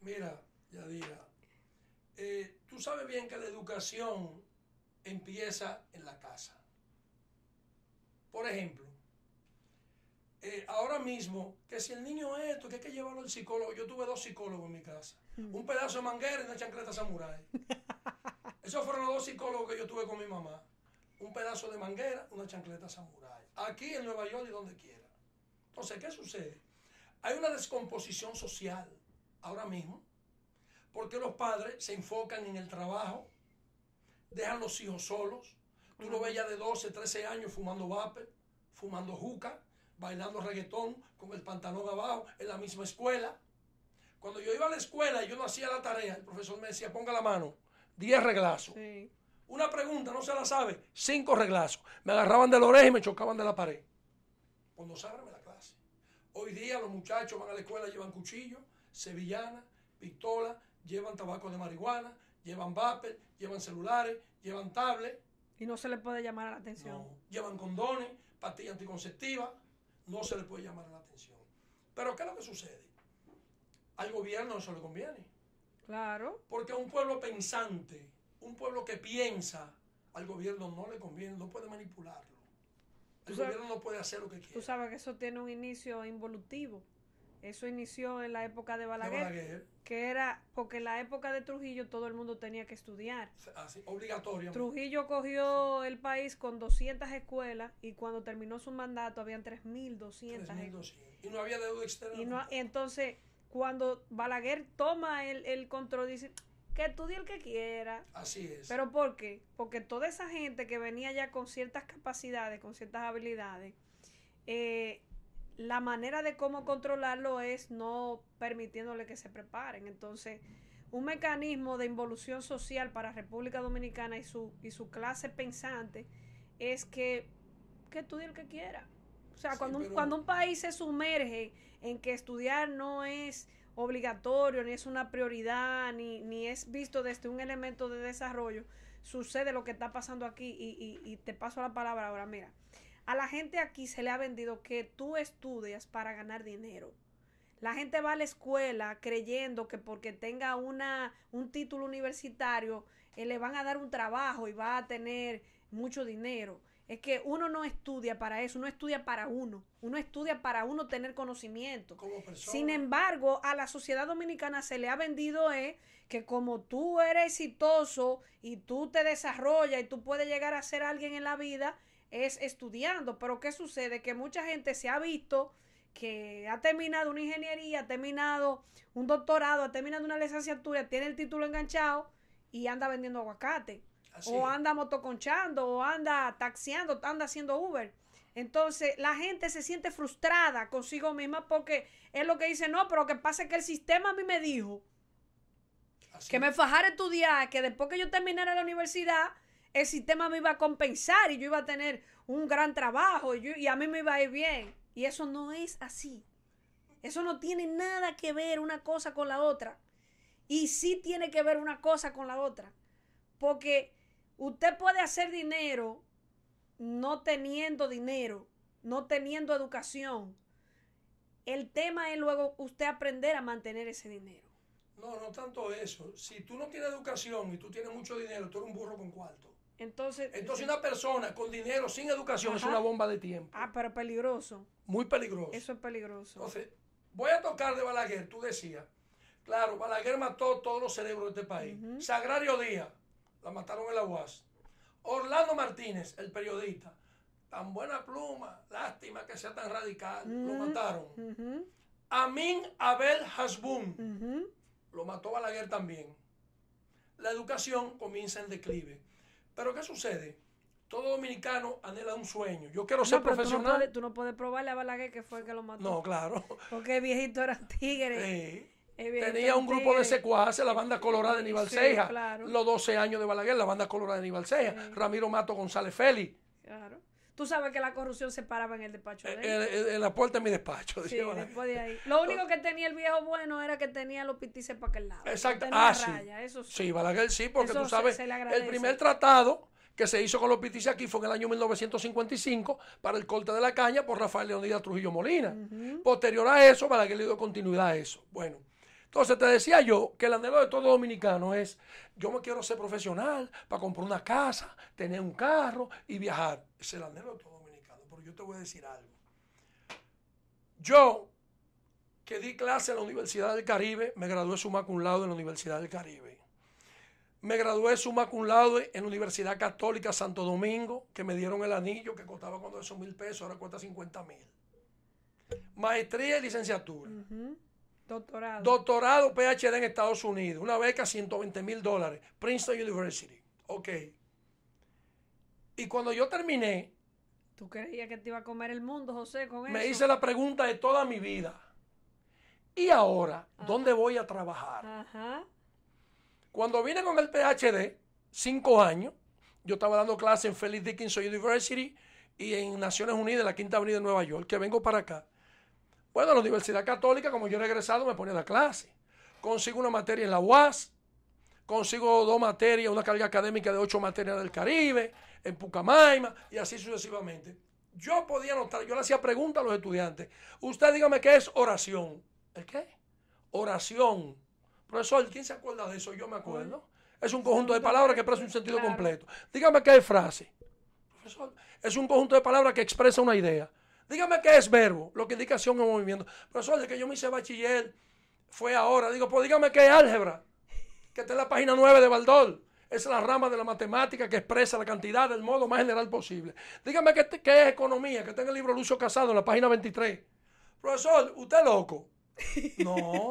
Mira, Yadira, eh, tú sabes bien que la educación empieza en la casa. Por ejemplo, eh, ahora mismo, que si el niño es esto, que hay que llevarlo al psicólogo. Yo tuve dos psicólogos en mi casa. Un pedazo de manguera y una chancleta samurai. Esos fueron los dos psicólogos que yo tuve con mi mamá. Un pedazo de manguera, una chancleta samurai. Aquí en Nueva York y donde quiera. Entonces, ¿qué sucede? Hay una descomposición social ahora mismo. Porque los padres se enfocan en el trabajo, dejan los hijos solos. Tú lo ves ya de 12, 13 años fumando vape, fumando juca, bailando reggaetón con el pantalón abajo en la misma escuela. Cuando yo iba a la escuela y yo no hacía la tarea, el profesor me decía, ponga la mano, 10 reglazos. Una pregunta, no se la sabe, cinco reglazos. Me agarraban de la oreja y me chocaban de la pared. Cuando sábrame la clase. Hoy día los muchachos van a la escuela, llevan cuchillo, sevillana pistolas, llevan tabaco de marihuana, llevan vape, llevan celulares, llevan tablets. Y no se le puede llamar la atención. llevan condones, pastillas anticonceptivas, no se le puede llamar la atención. Pero ¿qué es lo que sucede? Al gobierno eso le conviene. Claro. Porque un pueblo pensante, un pueblo que piensa, al gobierno no le conviene, no puede manipularlo. El gobierno no puede hacer lo que quiere. Tú sabes que eso tiene un inicio involutivo. Eso inició en la época de Balaguer, que era porque en la época de Trujillo todo el mundo tenía que estudiar. Así, obligatorio. Trujillo cogió el país con 200 escuelas y cuando terminó su mandato habían 3.200. Y no había deuda externa. Y entonces, cuando Balaguer toma el, el control, dice, que estudie el que quiera. Así es. ¿Pero por qué? Porque toda esa gente que venía ya con ciertas capacidades, con ciertas habilidades, eh, la manera de cómo controlarlo es no permitiéndole que se preparen. Entonces, un mecanismo de involución social para República Dominicana y su, y su clase pensante es que, que estudie el que quiera. O sea, cuando, un, cuando un país se sumerge en que estudiar no es obligatorio, ni es una prioridad, ni, ni es visto desde un elemento de desarrollo, sucede lo que está pasando aquí y, y te paso la palabra ahora. Mira, a la gente aquí se le ha vendido que tú estudias para ganar dinero. La gente va a la escuela creyendo que porque tenga una, un título universitario eh, le van a dar un trabajo y va a tener mucho dinero. Es que uno no estudia para eso, uno estudia para uno, uno estudia para uno tener conocimiento. Sin embargo, a la sociedad dominicana se le ha vendido eh, que como tú eres exitoso y tú te desarrollas y tú puedes llegar a ser alguien en la vida, es estudiando. Pero ¿qué sucede? Que mucha gente se ha visto que ha terminado una ingeniería, ha terminado un doctorado, ha terminado una licenciatura, tiene el título enganchado y anda vendiendo aguacate. Ah, o anda motoconchando, o anda taxiando, anda haciendo Uber. Entonces la gente se siente frustrada consigo misma porque es lo que dice, no, pero que pasa es que el sistema a mí me dijo ah, que me fajara estudiar, que después que yo terminara la universidad, el sistema me iba a compensar y yo iba a tener un gran trabajo y, a mí me iba a ir bien. Y eso no es así. Eso no tiene nada que ver una cosa con la otra. Y sí tiene que ver una cosa con la otra. Porque usted puede hacer dinero no teniendo dinero, no teniendo educación. El tema es luego usted aprender a mantener ese dinero. No, no tanto eso. Si tú no tienes educación y tú tienes mucho dinero, tú eres un burro con cuarto. Entonces, Entonces eh, una persona con dinero sin educación es una bomba de tiempo. Ah, pero peligroso. Muy peligroso. Eso es peligroso. Entonces, voy a tocar de Balaguer, tú decías. Claro, Balaguer mató todos los cerebros de este país. Sagrario Díaz, la mataron en la UAS. Orlando Martínez, el periodista, tan buena pluma, lástima que sea tan radical, lo mataron. Amin Abel Hasbun, lo mató Balaguer también. La educación comienza en declive. Pero ¿qué sucede? Todo dominicano anhela un sueño. Yo quiero ser profesional. Tú no, puedes, probarle a Balaguer que fue el que lo mató. No, claro. Porque el viejito era tigre. Sí. Tenía un grupo de secuaces, la banda colorada de Aníbal los 12 años de Balaguer, la banda colorada de Aníbal Ramiro Mato González Félix. Claro. Tú sabes que la corrupción se paraba en el despacho de eh, él. Eh, eh, en, la puerta de mi despacho. Sí, después Lo único que tenía el viejo bueno era que tenía los pitices para aquel lado. Exacto. Ah, sí. Eso sí. Balaguer sí, porque tú sabes, el primer tratado que se hizo con los pitices aquí fue en el año 1955 para el corte de la caña por Rafael Leonidas Trujillo Molina. Posterior a eso, Balaguer le dio continuidad a eso. Bueno, entonces te decía yo que el anhelo de todo dominicano es, yo me quiero ser profesional para comprar una casa, tener un carro y viajar. Es el anhelo de todo dominicano. Pero yo te voy a decir algo. Yo, que di clase en la Universidad del Caribe, me gradué sumaculado en la Universidad del Caribe. Me gradué sumaculado en la Universidad Católica Santo Domingo, que me dieron el anillo que costaba cuando esos mil pesos, ahora cuesta 50 mil. Maestría y licenciatura. Doctorado. Doctorado PhD en Estados Unidos. Una beca 120 mil dólares. Princeton University. Ok. Y cuando yo terminé. ¿Tú creías que te iba a comer el mundo, José, con me eso? Me hice la pregunta de toda mi vida. ¿Y ahora dónde voy a trabajar? Cuando vine con el PhD, cinco años, yo estaba dando clase en Felix Dickinson University y en Naciones Unidas, en la Quinta Avenida de Nueva York, que vengo para acá. Bueno, la Universidad Católica, como yo he regresado, me ponía a la clase. Consigo una materia en la UAS, consigo dos materias, una carga académica de ocho materias del Caribe, en Pucamaima, y así sucesivamente. Yo podía notar, yo le hacía preguntas a los estudiantes. Usted dígame qué es oración. ¿El qué? Oración. Profesor, ¿quién se acuerda de eso? Yo me acuerdo. Es un conjunto de palabras que expresa un sentido completo. Dígame qué es frase. Profesor, es un conjunto de palabras que expresa una idea. Dígame qué es verbo, lo que indica acción o movimiento. Profesor, de que yo me hice bachiller fue ahora. Digo, pues dígame qué es álgebra, que está en la página 9 de Baldor. Es la rama de la matemática que expresa la cantidad del modo más general posible. Dígame qué, qué es economía, que está en el libro Lucio Casado, en la página 23. Profesor, usted es loco. No,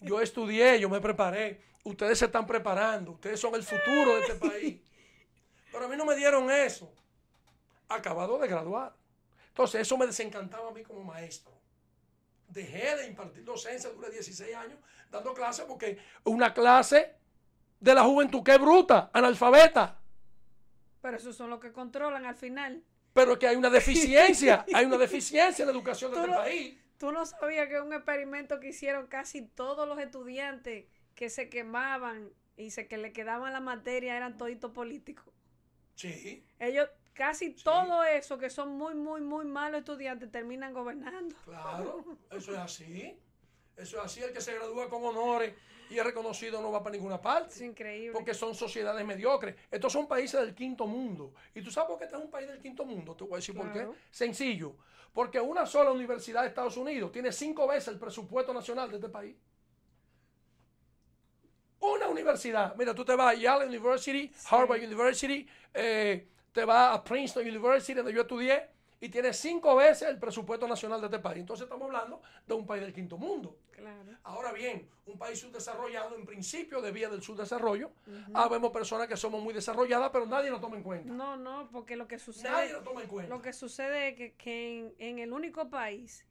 yo estudié, yo me preparé. Ustedes se están preparando, ustedes son el futuro de este país. Pero a mí no me dieron eso. Acabado de graduar. Entonces, eso me desencantaba a mí como maestro. Dejé de impartir docencia, duré 16 años dando clases porque una clase de la juventud que bruta, analfabeta. Pero esos son los que controlan al final. Pero que hay una deficiencia, hay una deficiencia en la educación de este país. Tú no sabías que un experimento que hicieron casi todos los estudiantes que se quemaban y se que le quedaban la materia eran toditos políticos. Sí. Ellos, casi todo eso, que son muy, muy, muy malos estudiantes, terminan gobernando. Claro, eso es así. Eso es así, el que se gradúa con honores y es reconocido no va para ninguna parte. Es increíble. Porque son sociedades mediocres. Estos son países del quinto mundo. Y tú sabes por qué este es un país del quinto mundo. Te voy a decir por qué. Sencillo. Porque una sola universidad de Estados Unidos tiene cinco veces el presupuesto nacional de este país. Mira, tú te vas a Yale University, Harvard University, eh, te vas a Princeton University, donde yo estudié, y tienes cinco veces el presupuesto nacional de este país. Entonces estamos hablando de un país del quinto mundo. Ahora bien, un país subdesarrollado en principio de vía del subdesarrollo. Ah, vemos personas que somos muy desarrolladas, pero nadie lo toma en cuenta. No, no, porque lo que sucede... lo que sucede es que, en el único país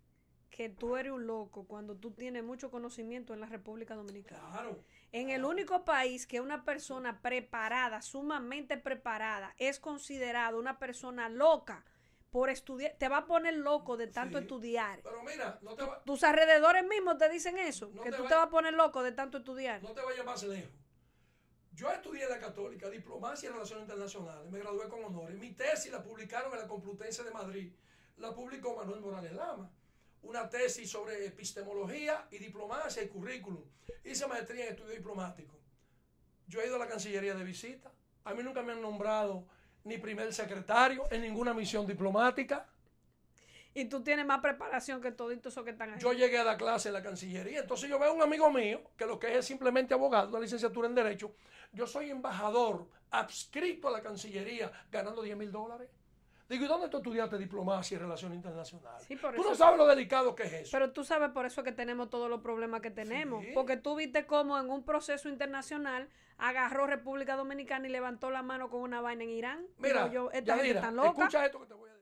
que tú eres un loco cuando tú tienes mucho conocimiento en la República Dominicana. Claro. En el único país que una persona preparada, sumamente preparada, es considerada una persona loca por estudiar, te va a poner loco de tanto estudiar. Pero mira, tus alrededores mismos te dicen eso, que tú te vas a poner loco de tanto estudiar. No te vayas más lejos. Yo estudié la Católica, Diplomacia y Relaciones Internacionales, me gradué con honores. Mi tesis la publicaron en la Complutense de Madrid, la publicó Manuel Morales Lama una tesis sobre epistemología y diplomacia y currículum. Hice maestría en estudio diplomático. Yo he ido a la Cancillería de visita. A mí nunca me han nombrado ni primer secretario en ninguna misión diplomática. Y tú tienes más preparación que todos eso que están ahí. Yo llegué a dar clase en la Cancillería. Entonces yo veo a un amigo mío, que lo que es simplemente abogado, una licenciatura en Derecho. Yo soy embajador, adscrito a la Cancillería, ganando 10 mil dólares. Digo, ¿y dónde tú estudiaste diplomacia y relaciones internacionales? tú no sabes lo delicado que es eso. Pero tú sabes por eso que tenemos todos los problemas que tenemos. Porque tú viste cómo en un proceso internacional agarró República Dominicana y levantó la mano con una vaina en Irán. Mira, yo, esta escucha esto que te voy a decir.